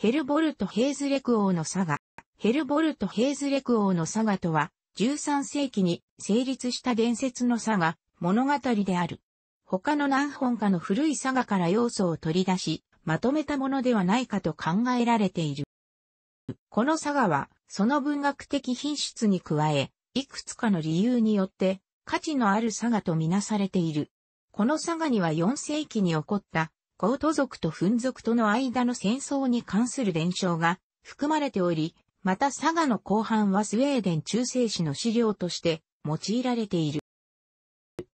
ヘルボルト・ヘイズレク王の佐賀。ヘルボルト・ヘイズレク王の佐賀とは、13世紀に成立した伝説の佐賀、物語である。他の何本かの古い佐賀から要素を取り出し、まとめたものではないかと考えられている。この佐賀は、その文学的品質に加え、いくつかの理由によって、価値のある佐賀とみなされている。この佐賀には4世紀に起こったコート族とフン族との間の戦争に関する伝承が含まれており、また佐賀の後半はスウェーデン中世史の資料として用いられている。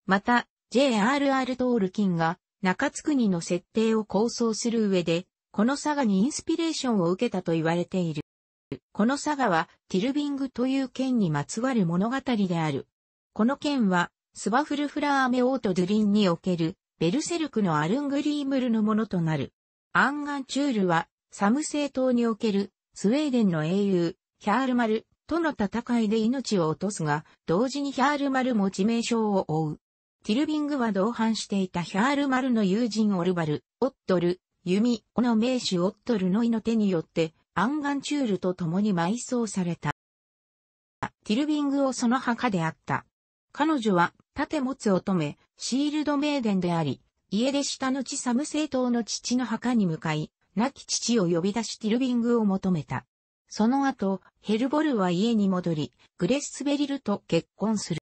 また、J.R.R. トールキンが中津国の設定を構想する上で、この佐賀にインスピレーションを受けたと言われている。この佐賀はティルビングという剣にまつわる物語である。この剣はスバフルフラーメオートドゥリンにおけるベルセルクのアルングリームルのものとなる。アンガンチュールは、サム政党における、スウェーデンの英雄、ヒャールマルとの戦いで命を落とすが、同時にヒャールマルも致命傷を負う。ティルビングは同伴していたヒャールマルの友人オルバル、オットル、弓、この名手オットルのいの手によって、アンガンチュールと共に埋葬された。ティルビングをその墓であった。彼女は、盾持つ乙女、シールド名伝であり、家出した後サム政党の父の墓に向かい、亡き父を呼び出しティルビングを求めた。その後、ヘルボルは家に戻り、グレス・ベリルと結婚する。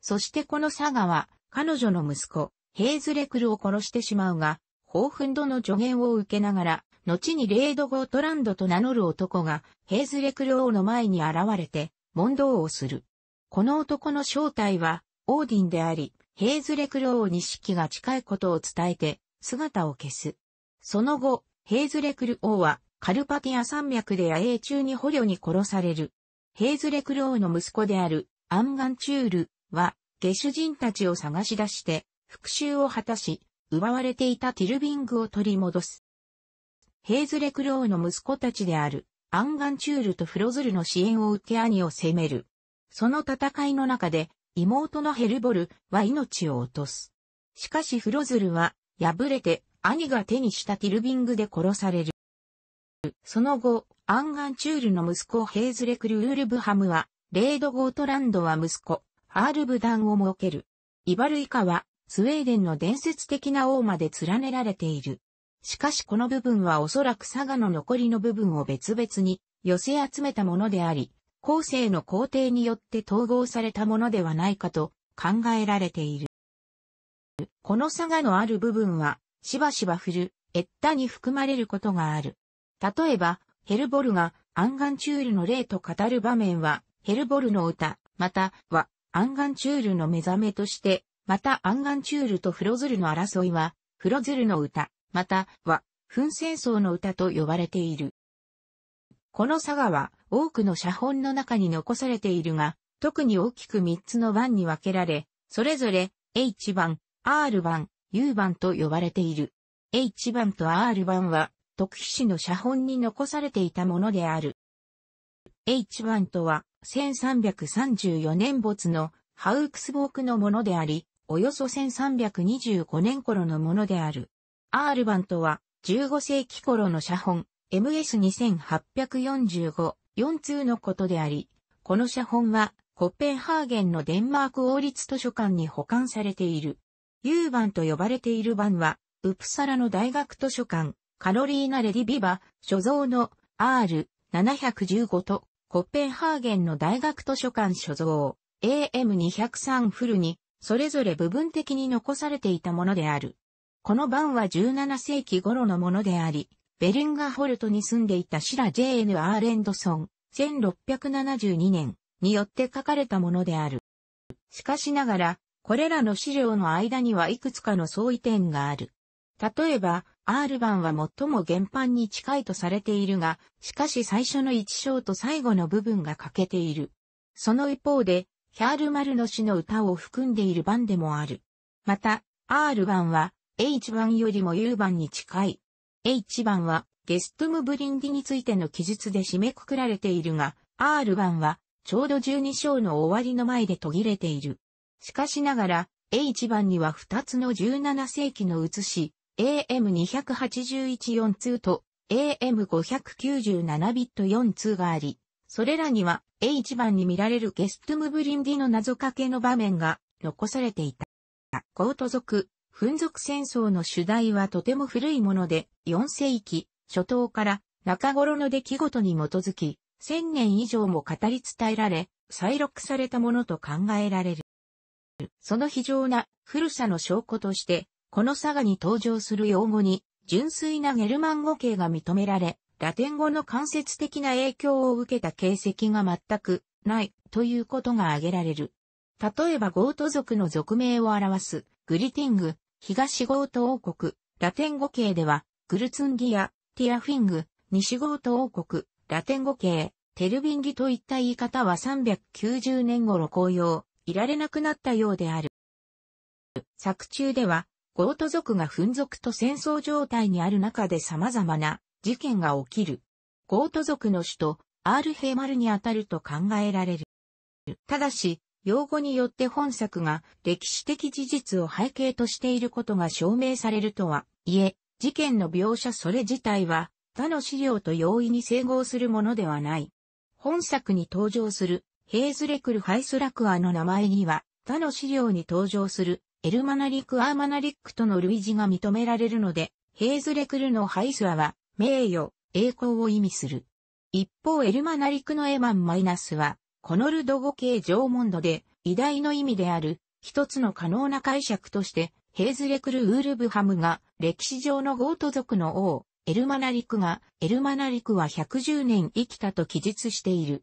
そしてこのサガは、彼女の息子、ヘイズレクルを殺してしまうが、興奮度の助言を受けながら、後にレード・ゴートランドと名乗る男が、ヘイズレクル王の前に現れて、問答をする。この男の正体は、オーディンであり、ヘイズレクロ王錦が近いことを伝えて、姿を消す。その後、ヘイズレクル王は、カルパティア山脈で野営中に捕虜に殺される。ヘイズレクル王の息子である、アンガンチュールは、下手人たちを探し出して、復讐を果たし、奪われていたティルビングを取り戻す。ヘイズレクル王の息子たちである、アンガンチュールとフロズルの支援を受け兄を攻める。その戦いの中で、妹のヘルボルは命を落とす。しかしフロズルは、破れて、兄が手にしたティルビングで殺される。その後、アンガンチュールの息子ヘイズレクルウールブハムは、レード・ゴートランドは息子、アールブダンを設ける。イバルイカは、スウェーデンの伝説的な王まで連ねられている。しかしこの部分はおそらく佐賀の残りの部分を別々に寄せ集めたものであり、後世の皇帝によって統合されたものではないかと考えられている。この佐賀のある部分は、しばしば降る、越多に含まれることがある。例えば、ヘルボルが、アンガンチュールの例と語る場面は、ヘルボルの歌、または、アンガンチュールの目覚めとして、またアンガンチュールとフロズルの争いは、フロズルの歌、または、紛戦争の歌と呼ばれている。この佐賀は多くの写本の中に残されているが、特に大きく3つの番に分けられ、それぞれ H 番、R 番、U 番と呼ばれている。H 番と R 番は、徳飛市の写本に残されていたものである。H 番とは、1334年没のハウクスボークのものであり、およそ1325年頃のものである。R 版とは、15世紀頃の写本、MS2845、4通のことであり、この写本は、コッペンハーゲンのデンマーク王立図書館に保管されている。U 版と呼ばれている版は、ウプサラの大学図書館、カロリーナ・レディビバ、所蔵の R715 と、コッペンハーゲンの大学図書館所蔵、AM203 フルに、それぞれ部分的に残されていたものである。この版は17世紀頃のものであり、ベリンガホルトに住んでいたシラ J.N. アーレンドソン、1672年によって書かれたものである。しかしながら、これらの資料の間にはいくつかの相違点がある。例えば、アール版は最も原版に近いとされているが、しかし最初の一章と最後の部分が欠けている。その一方で、ヒャール・マルの詩の歌を含んでいる版でもある。また、アール版は H 版よりも U 版に近い。H 版はゲストムブリンディについての記述で締めくくられているが、R 版はちょうど12章の終わりの前で途切れている。しかしながら、H 版には2つの17世紀の写し、AM281-4 通と AM597 ビット4通があり、それらには H 版に見られるゲストムブリンディの謎かけの場面が残されていた。コート族、紛属戦争の主題はとても古いもので、4世紀、初頭から中頃の出来事に基づき、1000年以上も語り伝えられ、再録されたものと考えられる。その非常な古さの証拠として、この佐賀に登場する用語に、純粋なゲルマン語形が認められ、ラテン語の間接的な影響を受けた形跡が全くないということが挙げられる。例えばゴート族の族名を表すグリティング東ゴート王国、ラテン語系では、グルツンギア、ティアフィング、西ゴート王国、ラテン語系、テルビンギといった言い方は390年頃紅葉、いられなくなったようである。作中では、ゴート族が紛族と戦争状態にある中で様々な事件が起きる。ゴート族の首都、アールヘイマルにあたると考えられる。ただし、用語によって本作が歴史的事実を背景としていることが証明されるとはいえ、事件の描写それ自体は他の資料と容易に整合するものではない。本作に登場するヘイズレクル・ハイスラクアの名前には他の資料に登場するエルマナリク・アーマナリックとの類似が認められるので、ヘイズレクルのハイスアは名誉、栄光を意味する。一方エルマナリクのエマンマイナスはコノルド語系縄文度で、偉大の意味である、一つの可能な解釈として、ヘイズレクル・ウールブハムが、歴史上のゴート族の王、エルマナリクが、エルマナリクは110年生きたと記述している。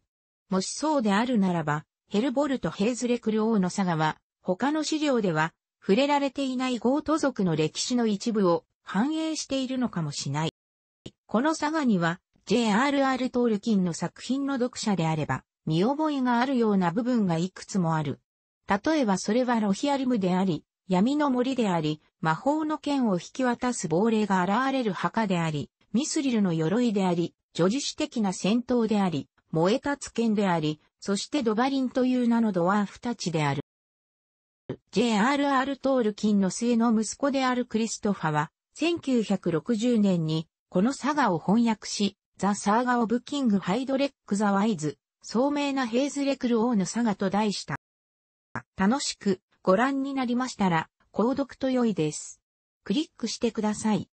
もしそうであるならば、ヘルボルとヘイズレクル王の佐賀は、他の資料では、触れられていないゴート族の歴史の一部を反映しているのかもしない。この佐賀には、J.R.R. トールキンの作品の読者であれば、見覚えがあるような部分がいくつもある。例えばそれはロヒアリムであり、闇の森であり、魔法の剣を引き渡す亡霊が現れる墓であり、ミスリルの鎧であり、女事詩的な戦闘であり、燃え立つ剣であり、そしてドバリンという名のドワーフたちである。J.R.R. トールキンの末の息子であるクリストファは、1960年にこのサガを翻訳し、ザ・サーガ・オブ・キング・ハイドレック・ザ・ワイズ、聡明なヘイズレクル王の佐賀と題した。楽しくご覧になりましたら、購読と良いです。クリックしてください。